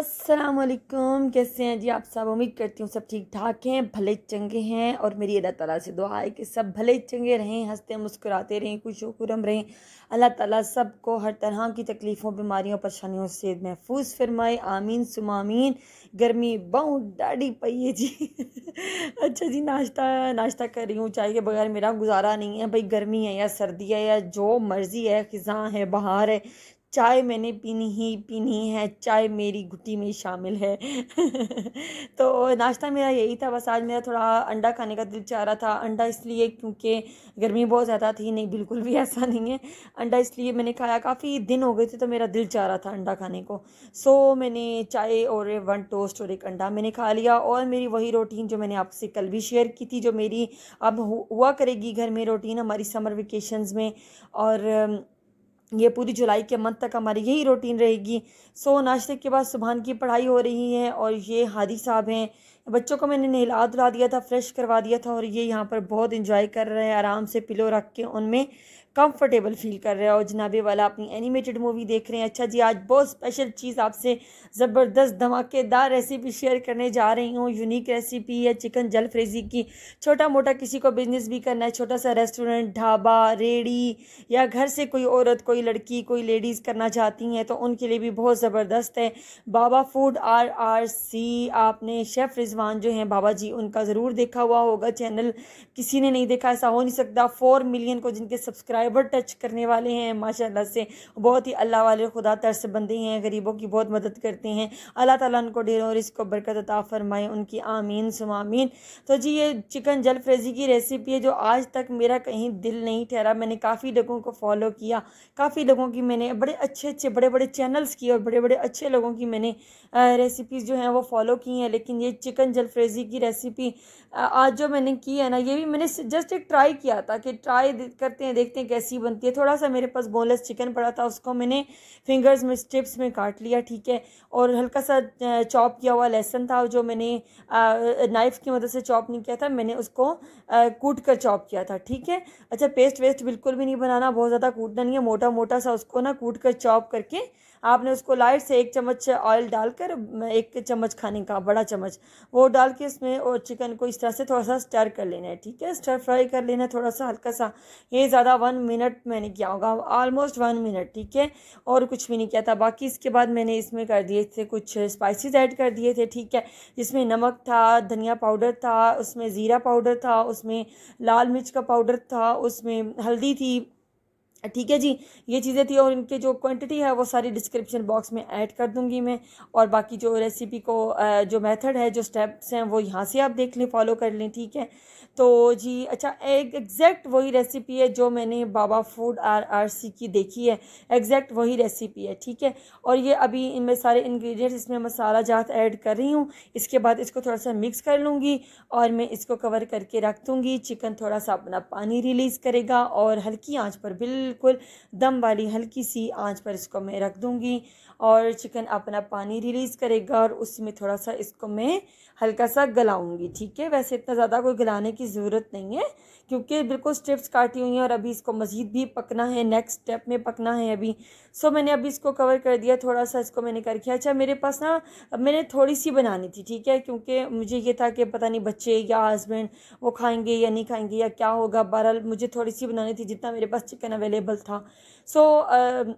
असलकुम कैसे हैं जी आप सब उम्मीद करती हूँ सब ठीक ठाक हैं भले चंगे हैं और मेरी अल्लाह ताला से दुआ है कि सब भले चंगे रहें हंसते मुस्कुराते रहें खुश वुरम रहें अल्लाह ताला सबको हर तरह की तकलीफ़ों बीमारियों परेशानियों से महफूज फरमाए आमीन सुमामीन गर्मी बहुत डाडी पई है जी अच्छा जी नाश्ता नाश्ता कर रही हूँ चाय के बगैर मेरा गुजारा नहीं है भाई गर्मी है या सर्दी है या जो मर्ज़ी है ख़ज़ा है बहार है चाय मैंने पीनी ही पीनी है चाय मेरी घुटी में शामिल है तो नाश्ता मेरा यही था बस आज मेरा थोड़ा अंडा खाने का दिल चाह रहा था अंडा इसलिए क्योंकि गर्मी बहुत ज़्यादा थी नहीं बिल्कुल भी ऐसा नहीं है अंडा इसलिए मैंने खाया काफ़ी दिन हो गए थे तो मेरा दिल चाह रहा था अंडा खाने को सो मैंने चाय और वन टोस्ट और एक अंडा मैंने खा लिया और मेरी वही रोटीन जो मैंने आपसे कल भी शेयर की थी जो मेरी अब हुआ करेगी घर में रोटीन हमारी समर वेकेशंस में और ये पूरी जुलाई के मंथ तक हमारी यही रूटीन रहेगी सो नाश्ते के बाद सुबह की पढ़ाई हो रही है और ये हादी साहब हैं बच्चों को मैंने नहला धुला दिया था फ्रेश करवा दिया था और ये यहाँ पर बहुत इंजॉय कर रहे हैं आराम से पिलो रख के उनमें कंफर्टेबल फील कर रहे हो जनाबे वाला अपनी एनिमेटेड मूवी देख रहे हैं अच्छा जी आज बहुत स्पेशल चीज़ आपसे ज़बरदस्त धमाकेदार रेसिपी शेयर करने जा रही हूँ यूनिक रेसिपी है चिकन जल फ्रेजी की छोटा मोटा किसी को बिज़नेस भी करना है छोटा सा रेस्टोरेंट ढाबा रेडी या घर से कोई औरत कोई लड़की कोई लेडीज़ करना चाहती हैं तो उनके लिए भी बहुत ज़बरदस्त है Baba food R R C आपने शेफ़ रिजवान जो हैं बाबा जी उनका ज़रूर देखा हुआ होगा चैनल किसी ने नहीं देखा ऐसा हो नहीं सकता फ़ोर मिलियन को जिनके सब्सक्राइब सब्सक्राइबर टच करने वाले हैं माशाल्लाह से बहुत ही अल्लाह वाले खुदा तरस बंदे हैं गरीबों की बहुत मदद करते हैं अल्लाह ताला उनको डेरों और इसको बरकत अता फरमाए उनकी आमीन सुमामीन तो जी ये चिकन जल फ्रेजी की रेसिपी है जो आज तक मेरा कहीं दिल नहीं ठहरा मैंने काफ़ी लोगों को फॉलो किया काफ़ी लोगों की मैंने बड़े अच्छे अच्छे बड़े बड़े चैनल्स किए और बड़े बड़े अच्छे लोगों की मैंने रेसिपीज़ जो हैं वो फॉलो की हैं लेकिन ये चिकन जल फ्रेजी की रेसिपी आज जो मैंने की है ना ये भी मैंने जस्ट एक ट्राई किया था कि ट्राई करते हैं देखते हैं कैसी बनती है थोड़ा सा मेरे पास बोनलेस चिकन पड़ा था उसको मैंने फिंगर्स में स्ट्रिप्स में काट लिया ठीक है और हल्का सा चॉप किया हुआ लहसन था जो मैंने नाइफ़ की मदद से चॉप नहीं किया था मैंने उसको कूट कर चॉप किया था ठीक है अच्छा पेस्ट वेस्ट बिल्कुल भी नहीं बनाना बहुत ज़्यादा कूटना नहीं है मोटा मोटा सा उसको ना कूट कर चॉप करके आपने उसको लाइट से एक चम्मच ऑयल डालकर एक चम्मच खाने का बड़ा चम्मच वो डाल के इसमें और चिकन को इस तरह से थोड़ा सा स्टर कर लेना है ठीक है स्टर फ्राई कर लेना है थोड़ा सा हल्का सा ये ज़्यादा वन मिनट मैंने किया होगा ऑलमोस्ट वन मिनट ठीक है और कुछ भी नहीं किया था बाकी इसके बाद मैंने इसमें कर दिए थे कुछ स्पाइसिस ऐड कर दिए थे ठीक है जिसमें नमक था धनिया पाउडर था उसमें ज़ीरा पाउडर था उसमें लाल मिर्च का पाउडर था उसमें हल्दी थी ठीक है जी ये चीज़ें थी और इनके जो क्वांटिटी है वो सारी डिस्क्रिप्शन बॉक्स में ऐड कर दूंगी मैं और बाकी जो रेसिपी को जो मेथड है जो स्टेप्स हैं वो यहाँ से आप देख लें फॉलो कर लें ठीक है तो जी अच्छा एक एग्जैक्ट वही रेसिपी है जो मैंने Baba food R R C की देखी है एग्जैक्ट वही रेसिपी है ठीक है और ये अभी इनमें सारे इन्ग्रीडियंट्स इसमें मसाला जात ऐड कर रही हूँ इसके बाद इसको थोड़ा सा मिक्स कर लूँगी और मैं इसको कवर करके रख दूँगी चिकन थोड़ा सा अपना पानी रिलीज़ करेगा और हल्की आँच पर बिल बिल्कुल दम वाली हल्की सी आंच पर इसको मैं रख दूँगी और चिकन अपना पानी रिलीज़ करेगा और उसमें थोड़ा सा इसको मैं हल्का सा गलाऊँगी ठीक है वैसे इतना ज़्यादा कोई गलाने की ज़रूरत नहीं है क्योंकि बिल्कुल स्टेप्स काटी हुई हैं और अभी इसको मज़ीद भी पकना है नेक्स्ट स्टेप में पकना है अभी सो so, मैंने अभी इसको कवर कर दिया थोड़ा सा इसको मैंने कर किया अच्छा मेरे पास ना अब मैंने थोड़ी सी बनानी थी ठीक है क्योंकि मुझे ये था कि पता नहीं बच्चे या हस्बैंड वो खाएंगे या नहीं खाएंगे या क्या होगा बहरहाल मुझे थोड़ी सी बनानी थी जितना मेरे पास चिकन अवेलेबल था सो so,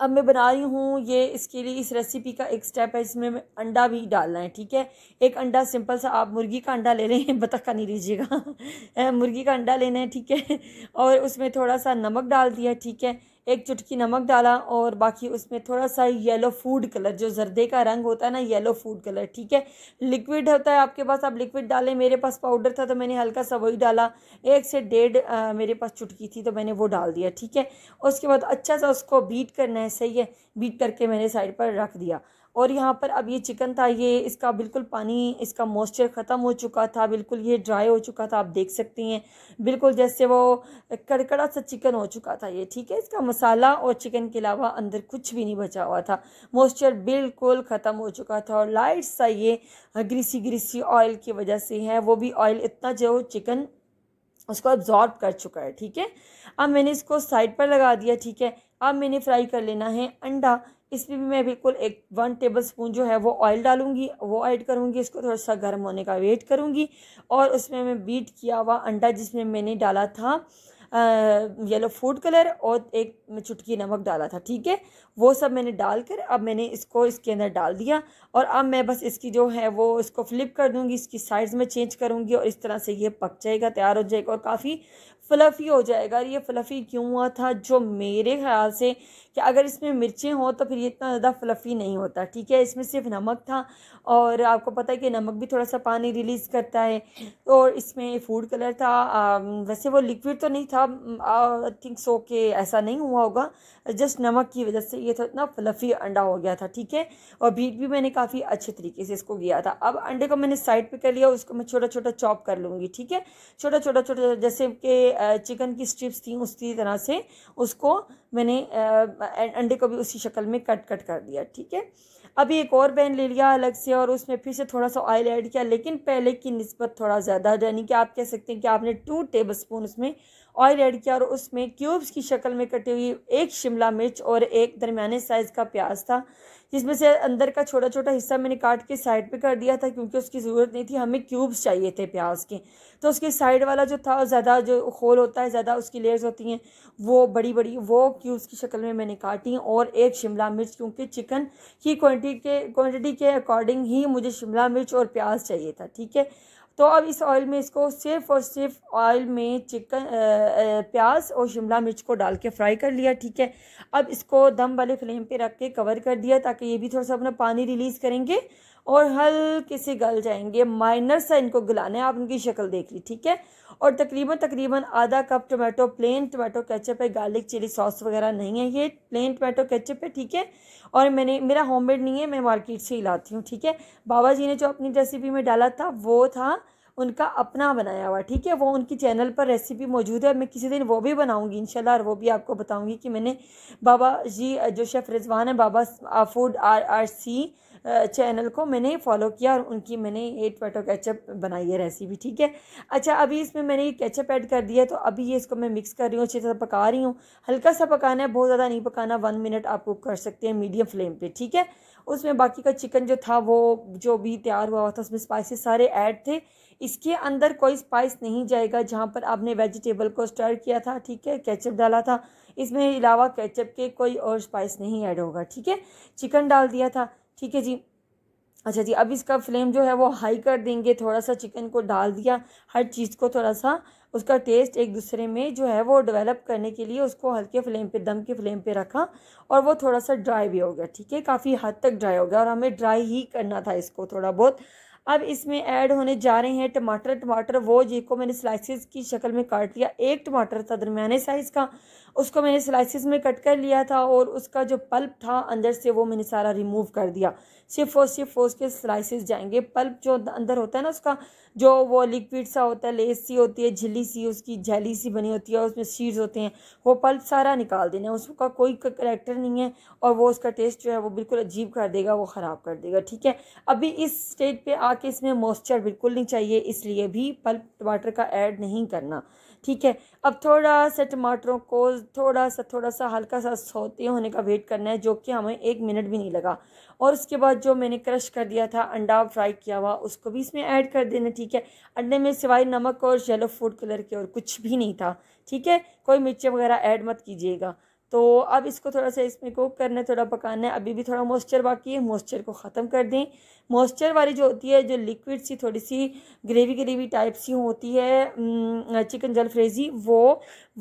अब मैं बना रही हूँ ये इसके लिए इस रेसिपी का एक स्टेप है इसमें अंडा भी डालना है ठीक है एक अंडा सिंपल सा आप मुर्गी का अंडा ले लें बतख का नहीं लीजिएगा मुर्गी का अंडा लेना है ठीक है और उसमें थोड़ा सा नमक डाल दिया ठीक है एक चुटकी नमक डाला और बाकी उसमें थोड़ा सा येलो फूड कलर जो जर्दे का रंग होता है ना येलो फूड कलर ठीक है लिक्विड होता है आपके पास आप लिक्विड डालें मेरे पास पाउडर था तो मैंने हल्का सा वही डाला एक से डेढ़ मेरे पास चुटकी थी तो मैंने वो डाल दिया ठीक है उसके बाद अच्छा सा उसको बीट करना है सही है बीट करके मैंने साइड पर रख दिया और यहाँ पर अब ये चिकन था ये इसका बिल्कुल पानी इसका मॉइस्चर ख़त्म हो चुका था बिल्कुल ये ड्राई हो चुका था आप देख सकते हैं बिल्कुल जैसे वो कड़कड़ा सा चिकन हो चुका था ये ठीक है इसका मसाला और चिकन के अलावा अंदर कुछ भी नहीं बचा हुआ था मॉइस्चर बिल्कुल ख़त्म हो चुका था और लाइट सा ये ग्रीसी ग्रीसी ऑयल की वजह से है वो भी ऑयल इतना जो चिकन उसको एब्जॉर्ब कर चुका है ठीक है अब मैंने इसको साइड पर लगा दिया ठीक है अब मैंने फ्राई कर लेना है अंडा इसमें भी मैं बिल्कुल एक वन टेबल स्पून जो है वो ऑयल डालूंगी वो ऐड करूंगी इसको थोड़ा सा गर्म होने का वेट करूंगी और उसमें मैं बीट किया हुआ अंडा जिसमें मैंने डाला था येलो फूड कलर और एक चुटकी नमक डाला था ठीक है वो सब मैंने डालकर अब मैंने इसको इसके अंदर डाल दिया और अब मैं बस इसकी जो है वो इसको फ्लिप कर दूंगी इसकी साइड्स में चेंज करूंगी और इस तरह से ये पक जाएगा तैयार हो जाएगा और काफ़ी फ्लफ़ी हो जाएगा ये फ्लफ़ी क्यों हुआ था जो मेरे ख्याल से कि अगर इसमें मिर्चें हों तो फिर ये इतना ज़्यादा फ्लफ़ी नहीं होता ठीक है इसमें सिर्फ नमक था और आपको पता है कि नमक भी थोड़ा सा पानी रिलीज़ करता है और इसमें फूड कलर था आ, वैसे वो लिक्विड तो नहीं था आई थिंक सो के ऐसा नहीं हुआ होगा जस्ट नमक की वजह से ये था इतना फ्लफ़ी अंडा हो गया था ठीक है और बीट भी मैंने काफ़ी अच्छे तरीके से इसको किया था अब अंडे को मैंने साइड पर कर लिया उसको मैं छोटा छोटा चॉप कर लूँगी ठीक है छोटा छोटा छोटा जैसे कि चिकन की स्ट्रिप्स थी उसी तरह से उसको मैंने अंडे को भी उसी शक्ल में कट कट कर दिया ठीक है अभी एक और पैन ले लिया अलग से और उसमें फिर से थोड़ा सा ऑयल ऐड किया लेकिन पहले की नस्बत थोड़ा ज़्यादा यानी कि आप कह सकते हैं कि आपने टू टेबल स्पून उसमें ऑयल ऐड किया और उसमें क्यूब्स की शक्ल में कटी हुई एक शिमला मिर्च और एक दरमियाने साइज़ का प्याज था जिसमें से अंदर का छोटा छोटा हिस्सा मैंने काट के साइड पे कर दिया था क्योंकि उसकी ज़रूरत नहीं थी हमें क्यूब्स चाहिए थे प्याज के तो उसके साइड वाला जो था ज़्यादा जो खोल होता है ज़्यादा उसकी लेयर्स होती हैं वो बड़ी बड़ी वो क्यूब्स की शक्ल में मैंने काटी और एक शिमला मिर्च क्योंकि चिकन की क्वान्टिटी के क्वान्टिटी के अकॉर्डिंग ही मुझे शिमला मिर्च और प्याज चाहिए था ठीक है तो अब इस ऑयल में इसको सिर्फ और सिर्फ ऑयल में चिकन प्याज और शिमला मिर्च को डाल के फ्राई कर लिया ठीक है अब इसको दम वाले फ्लेम पे रख के कवर कर दिया ताकि ये भी थोड़ा सा अपना पानी रिलीज़ करेंगे और हल्के से गल जाएंगे माइनर सा इनको गलाना है आप इनकी शक्ल देख ली ठीक है और तकरीबन तकरीबन आधा cup tomato plain tomato ketchup है गार्लिक चिली सॉस वगैरह नहीं है ये प्लेन टमाटो केचप है ठीक है और मैंने मेरा होममेड नहीं है मैं मार्केट से ही लाती हूँ ठीक है बाबा जी ने जो अपनी रेसिपी में डाला था वो था उनका अपना बनाया हुआ ठीक है वो उनकी चैनल पर रेसिपी मौजूद है मैं किसी दिन वो भी बनाऊँगी इनशाला और वो भी आपको बताऊँगी कि मैंने बाबा जी जो शेफ़ रिजवान है Baba food R R C channel को मैंने फॉलो किया और उनकी मैंने ये टोटो कैचअप बनाई है रेसिपी ठीक है अच्छा अभी इसमें मैंने ये कैचअप ऐड कर दिया तो अभी ये इसको मैं मिक्स कर रही हूँ अच्छे से पका रही हूँ हल्का सा पकाना है बहुत ज़्यादा नहीं पकाना वन मिनट आप कुक कर सकते हैं मीडियम फ्लेम पर ठीक है उसमें बाकी का चिकन जो था वो जो भी तैयार हुआ था उसमें स्पाइसेस सारे ऐड थे इसके अंदर कोई स्पाइस नहीं जाएगा जहाँ पर आपने वेजिटेबल को स्टर किया था ठीक है केचप डाला था इसमें अलावा केचप के कोई और स्पाइस नहीं ऐड होगा ठीक है चिकन डाल दिया था ठीक है जी अच्छा जी अब इसका फ्लेम जो है वो हाई कर देंगे थोड़ा सा चिकन को डाल दिया हर चीज़ को थोड़ा सा उसका टेस्ट एक दूसरे में जो है वो डेवलप करने के लिए उसको हल्के फ्लेम पे दम के फ्लेम पे रखा और वो थोड़ा सा ड्राई भी हो गया ठीक है काफ़ी हद तक ड्राई हो गया और हमें ड्राई ही करना था इसको थोड़ा बहुत अब इसमें ऐड होने जा रहे हैं टमाटर टमाटर वो जिसको मैंने स्लाइसिस की शक्ल में काट लिया एक टमाटर था दरमियाने साइज़ का उसको मैंने स्लाइसिस में कट कर लिया था और उसका जो पल्प था अंदर से वो मैंने सारा रिमूव कर दिया सिर्फ और सिर्फ उसके स्लाइसिस जाएंगे पल्प जो अंदर होता है ना उसका जो वो लिक्विड सा होता है लेस सी होती है झिल्ली सी उसकी झैली सी बनी होती है उसमें सीड्स होते हैं वो पल्प सारा निकाल देना है उसका कोई करेक्टर नहीं है और वो उसका टेस्ट जो है वो बिल्कुल अजीब कर देगा वो ख़राब कर देगा ठीक है अभी इस स्टेज पर आ ताकि इसमें मॉइस्चर बिल्कुल नहीं चाहिए इसलिए भी पल्प टमाटर का ऐड नहीं करना ठीक है अब थोड़ा सा टमाटरों को थोड़ा सा थोड़ा सा हल्का सा सोते होने का वेट करना है जो कि हमें एक मिनट भी नहीं लगा और उसके बाद जो मैंने क्रश कर दिया था अंडा फ्राई किया हुआ उसको भी इसमें ऐड कर देना ठीक है अंडे में सिवाय नमक और येलो फूड कलर के और कुछ भी नहीं था ठीक है कोई मिर्ची वगैरह ऐड मत कीजिएगा तो अब इसको थोड़ा सा इसमें कुक करना है थोड़ा पकाना है अभी भी थोड़ा मॉइस्चर बाकी है मॉइस्चर को ख़त्म कर दें मॉइस्चर वाली जो होती है जो लिक्विड सी थोड़ी सी ग्रेवी ग्रेवी टाइप सी होती है चिकन जल फ्रेजी वो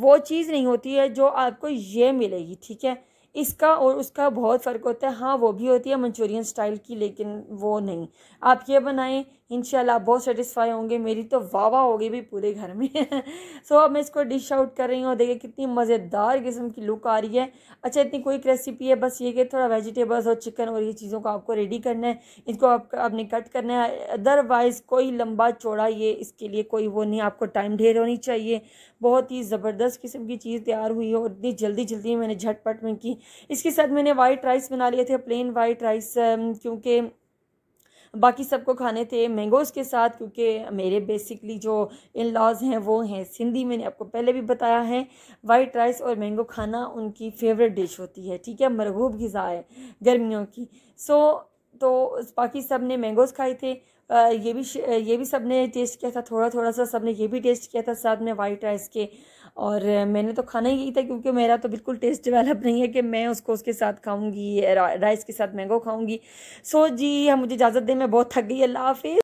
वो चीज़ नहीं होती है जो आपको ये मिलेगी ठीक है इसका और उसका बहुत फ़र्क होता है हाँ वो भी होती है मंचूरियन स्टाइल की लेकिन वो नहीं आप ये बनाएं इन आप बहुत सेटिस्फाई होंगे मेरी तो वाह हो गई भी पूरे घर में सो अब मैं इसको डिश आउट कर रही हूँ देखिए कितनी मज़ेदार किस्म की लुक आ रही है अच्छा इतनी कोई रेसिपी है बस ये कि थोड़ा वेजिटेबल्स और चिकन और ये चीज़ों को आपको रेडी करना है इनको आप आपने कट करना है अदरवाइज़ कोई लंबा चौड़ा ये इसके लिए कोई वो नहीं आपको टाइम ढेर होनी चाहिए बहुत ही ज़बरदस्त किस्म की चीज़ तैयार हुई है और इतनी जल्दी जल्दी मैंने झटपट में की इसके साथ मैंने वाइट राइस बना लिए थे प्लेन वाइट राइस क्योंकि बाकी सबको खाने थे मैंगोज़ के साथ क्योंकि मेरे बेसिकली जो इन लॉज हैं वो हैं सिंधी मैंने आपको पहले भी बताया है वाइट राइस और मैंगो खाना उनकी फेवरेट डिश होती है ठीक है मरगूब गज़ा है गर्मियों की सो तो बाकी सब ने मैंगोज़ खाए थे आ, ये भी ये भी सब ने टेस्ट किया था थोड़ा थोड़ा सा सब ने ये भी टेस्ट किया था साथ में वाइट राइस के और मैंने तो खाना ही यही था क्योंकि मेरा तो बिल्कुल टेस्ट डेवलप नहीं है कि मैं उसको उसके साथ खाऊंगी राइस के साथ मैंगो खाऊंगी सो जी हम हाँ, मुझे इजाज़त दें मैं बहुत थक गई अल्लाह हाफि